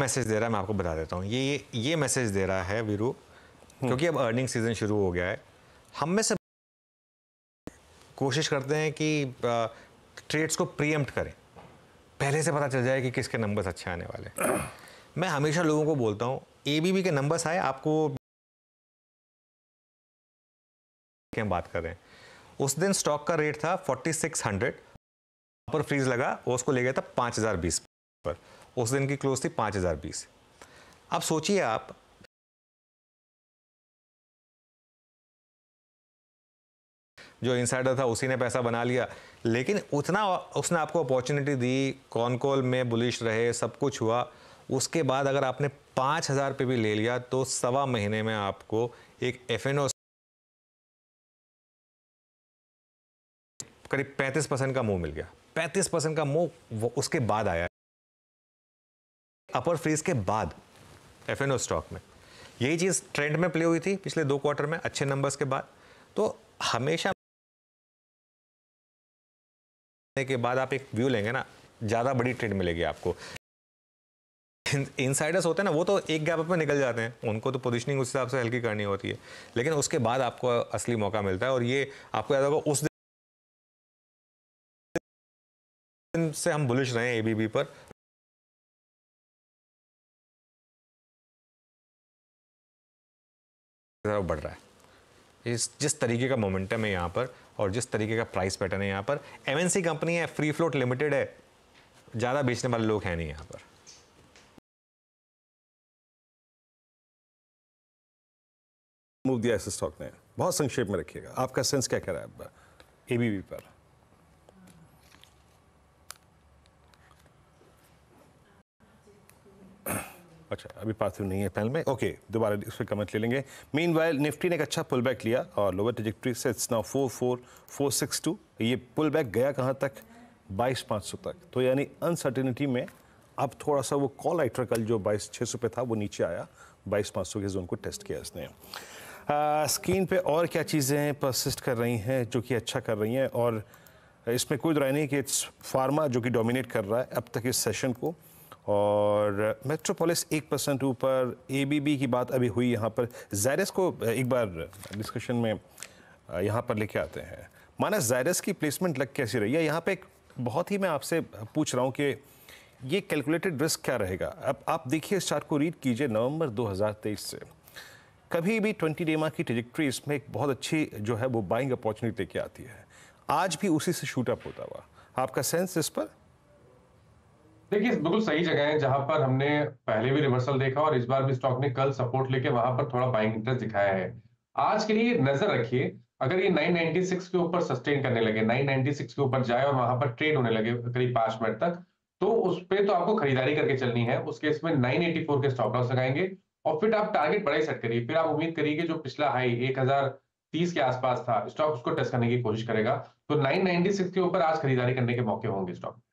message दे रहा है मैं आपको बता देता हूँ ये ये, ये मैसेज दे रहा है वीरू क्योंकि अब अर्निंग सीजन शुरू हो गया है हम में से कोशिश करते हैं कि ट्रेड्स को प्रीएम्प्ट करें पहले से पता चल जाए कि किसके नंबर्स अच्छे आने वाले मैं हमेशा लोगों को बोलता हूँ ए के नंबर्स आए आपको हम बात कर रहे हैं उस दिन स्टॉक का रेट था 4600 पर फ्रीज लगा वो उसको ले गया था 5020 पर उस दिन की क्लोज थी पाँच हज़ार बीस अब सोचिए आप जो इनसाइडर था उसी ने पैसा बना लिया लेकिन उतना उसने आपको अपॉर्चुनिटी दी कॉन कॉल में बुलिश रहे सब कुछ हुआ उसके बाद अगर आपने पाँच हज़ार पे भी ले लिया तो सवा महीने में आपको एक एफ एन ओ करीब पैंतीस परसेंट का मुंह मिल गया पैंतीस परसेंट का मुंह उसके बाद आया अपर फ्रीज के बाद एफ स्टॉक में यही चीज़ ट्रेंड में प्ले हुई थी पिछले दो क्वार्टर में अच्छे नंबर्स के बाद तो हमेशा के बाद आप एक व्यू लेंगे ना ज़्यादा बड़ी ट्रेड मिलेगी आपको इनसाइडर्स होते हैं ना वो तो एक गैप में निकल जाते हैं उनको तो पोजीशनिंग उस हिसाब से हल्की करनी होती है लेकिन उसके बाद आपको असली मौका मिलता है और ये आपको याद होगा उस दिन से हम बुलिश रहे हैं एबीबी पर तरफ बढ़ रहा है इस जिस तरीके का मोमेंटम है यहाँ पर और जिस तरीके का प्राइस पैटर्न है यहाँ पर एम कंपनी है फ्री फ्लोट लिमिटेड है ज़्यादा बेचने वाले लोग हैं नहीं यहाँ पर मूव दिया ऐसे स्टॉक ने बहुत संक्षेप में रखिएगा आपका सेंस क्या कह रहा है एबीवी पर अच्छा अभी पास नहीं है पैनल में ओके दोबारा इस पर कमेंट ले लेंगे मीन वाइल निफ्टी ने एक अच्छा पुल बैक लिया और लोअर ट्रिजेक्ट्री से it's now four four four six two ये पुल बैक गया कहाँ तक बाईस पाँच सौ तक तो यानी अनसर्टिनिटी में अब थोड़ा सा वो कॉल आइटर कल जो बाईस छः सौ पे था वो नीचे आया बाईस पाँच सौ के जोन को टेस्ट किया इसने स्क्रीन पे और क्या चीज़ें परसिस्ट कर रही हैं जो कि अच्छा कर रही हैं और इसमें कोई दुराई नहीं कि इट्स फार्मा जो कि डोमिनेट कर रहा है अब तक इस सेशन को और मेट्रोपोलिस एक परसेंट ऊपर बी की बात अभी हुई यहाँ पर जायरस को एक बार डिस्कशन में यहाँ पर लेके आते हैं माना जायरस की प्लेसमेंट लग कैसी रही है यहाँ पे एक बहुत ही मैं आपसे पूछ रहा हूँ कि ये कैलकुलेटेड रिस्क क्या रहेगा अब आप देखिए इस चार्ट को रीड कीजिए नवंबर 2023 से कभी भी 20 डेमा की ट्रेजिक्ट्री इसमें एक बहुत अच्छी जो है वो बाइंग अपॉर्चुनिटी लेके आती है आज भी उसी से शूटअप होता हुआ आपका सेंस इस पर देखिए बिल्कुल सही जगह है जहां पर हमने पहले भी रिवर्सल देखा और इस बार भी स्टॉक ने कल सपोर्ट लेके वहां पर थोड़ा बाइंग इंटरेस्ट दिखाया है आज के लिए नजर रखिए अगर ये 996 के ऊपर सस्टेन करने लगे 996 के ऊपर जाए और वहां पर ट्रेड होने लगे करीब पांच मिनट तक तो उस पर तो आपको खरीदारी करके चलनी है उस केस में 984 के स्टॉप लॉस लगाएंगे और फिर आप टारगेट बड़ा ही सेट करिए फिर आप उम्मीद करिए जो पिछला हाई एक के आसपास था स्टॉक उसको टेस्ट करने की कोशिश करेगा तो 996 के ऊपर आज खरीदारी करने के मौके होंगे स्टॉक